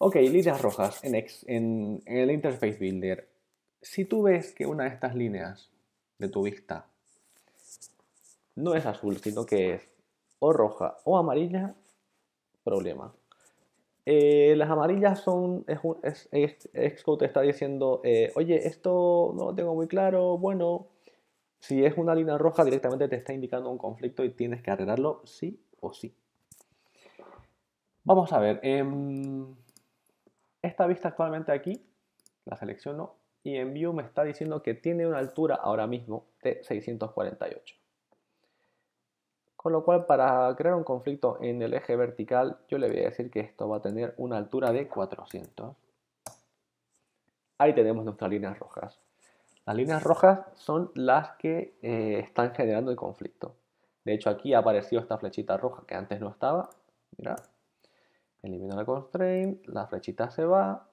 Ok, líneas rojas en, en, el Interface Builder. Si tú ves que una de estas líneas de tu vista no es azul, sino que es o roja o amarilla, problema. Eh, las amarillas son, es es, te está diciendo, eh, oye, esto no lo tengo muy claro, bueno, si es una línea roja directamente te está indicando un conflicto y tienes que arreglarlo sí o sí. Vamos a ver, em, esta vista actualmente aquí, la selecciono y en view me está diciendo que tiene una altura ahora mismo de 648. Con lo cual para crear un conflicto en el eje vertical yo le voy a decir que esto va a tener una altura de 400. Ahí tenemos nuestras líneas rojas. Las líneas rojas son las que eh, están generando el conflicto. De hecho aquí apareció esta flechita roja que antes no estaba. Mira, Elimino la constraint, la flechita se va,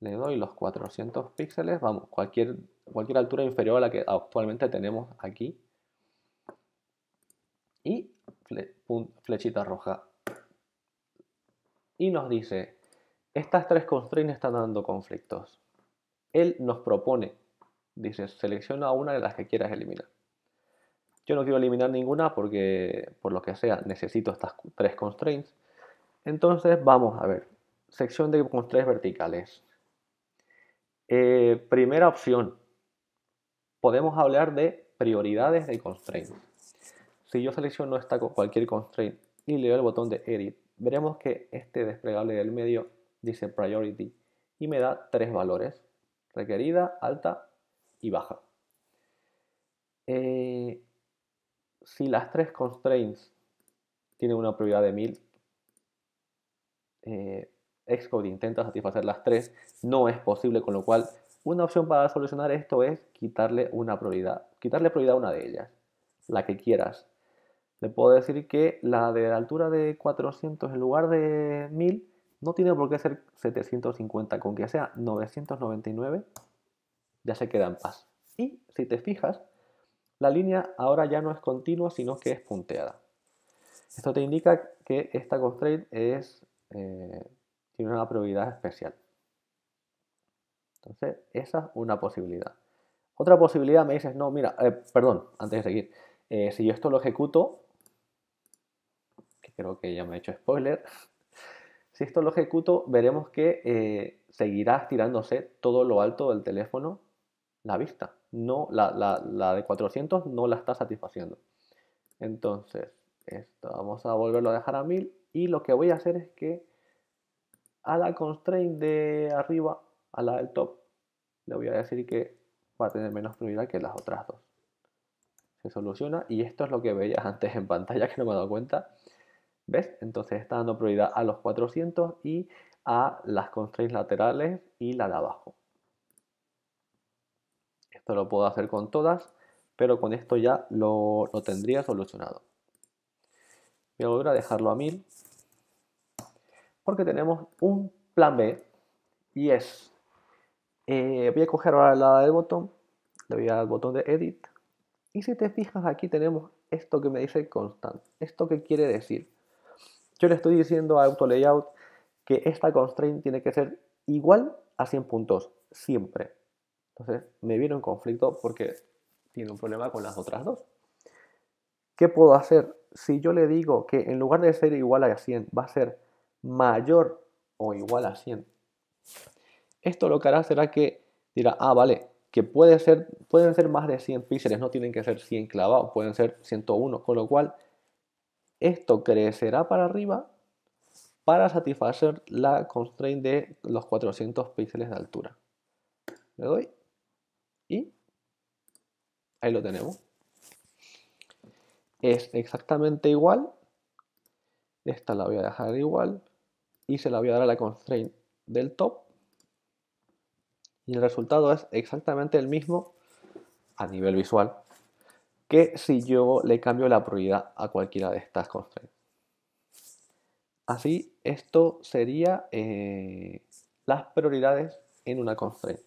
le doy los 400 píxeles, vamos, cualquier, cualquier altura inferior a la que actualmente tenemos aquí. Y flechita roja. Y nos dice, estas tres constraints están dando conflictos. Él nos propone, dice, selecciona una de las que quieras eliminar. Yo no quiero eliminar ninguna porque, por lo que sea, necesito estas tres constraints. Entonces vamos a ver, sección de constraints verticales. Eh, primera opción, podemos hablar de prioridades de constraints. Si yo selecciono esta cualquier constraint y le doy el botón de edit, veremos que este desplegable del medio dice priority y me da tres valores, requerida, alta y baja. Eh, si las tres constraints tienen una prioridad de 1000, eh, Xcode intenta satisfacer las tres, no es posible, con lo cual una opción para solucionar esto es quitarle una prioridad, quitarle prioridad a una de ellas, la que quieras. Le puedo decir que la de la altura de 400 en lugar de 1000 no tiene por qué ser 750, con que sea 999 ya se queda en paz. Y si te fijas, la línea ahora ya no es continua, sino que es punteada. Esto te indica que esta constraint es eh, tiene una prioridad especial. Entonces, esa es una posibilidad. Otra posibilidad me dices, no, mira, eh, perdón, antes de seguir, eh, si yo esto lo ejecuto, que creo que ya me he hecho spoiler, si esto lo ejecuto, veremos que seguirá estirándose todo lo alto del teléfono la vista. No, la, la de 400 no la está satisfaciendo. Entonces, esto, vamos a volverlo a dejar a 1000 y lo que voy a hacer es que a la constraint de arriba, a la del top, le voy a decir que va a tener menos prioridad que las otras dos. Se soluciona y esto es lo que veías antes en pantalla que no me he dado cuenta. ¿Ves? Entonces está dando prioridad a los 400 y a las constraints laterales y la de abajo. Esto lo puedo hacer con todas, pero con esto ya lo, lo tendría solucionado. Voy a volver a dejarlo a 1000 porque tenemos un plan B y es, eh, voy a coger ahora el del botón, le voy al botón de Edit y si te fijas aquí tenemos esto que me dice constant. ¿Esto qué quiere decir? Yo le estoy diciendo a Auto Layout que esta constraint tiene que ser igual a 100 puntos, siempre. Entonces me viene un conflicto porque tiene un problema con las otras dos. ¿Qué puedo hacer? Si yo le digo que en lugar de ser igual a 100 va a ser mayor o igual a 100. Esto lo que hará será que dirá, ah, vale, que puede ser, pueden ser más de 100 píxeles, no tienen que ser 100 clavados, pueden ser 101, con lo cual esto crecerá para arriba para satisfacer la constraint de los 400 píxeles de altura. Le doy y ahí lo tenemos. Es exactamente igual. Esta la voy a dejar igual y se la voy a dar a la constraint del top y el resultado es exactamente el mismo a nivel visual que si yo le cambio la prioridad a cualquiera de estas constraints. Así, esto sería eh, las prioridades en una constraint.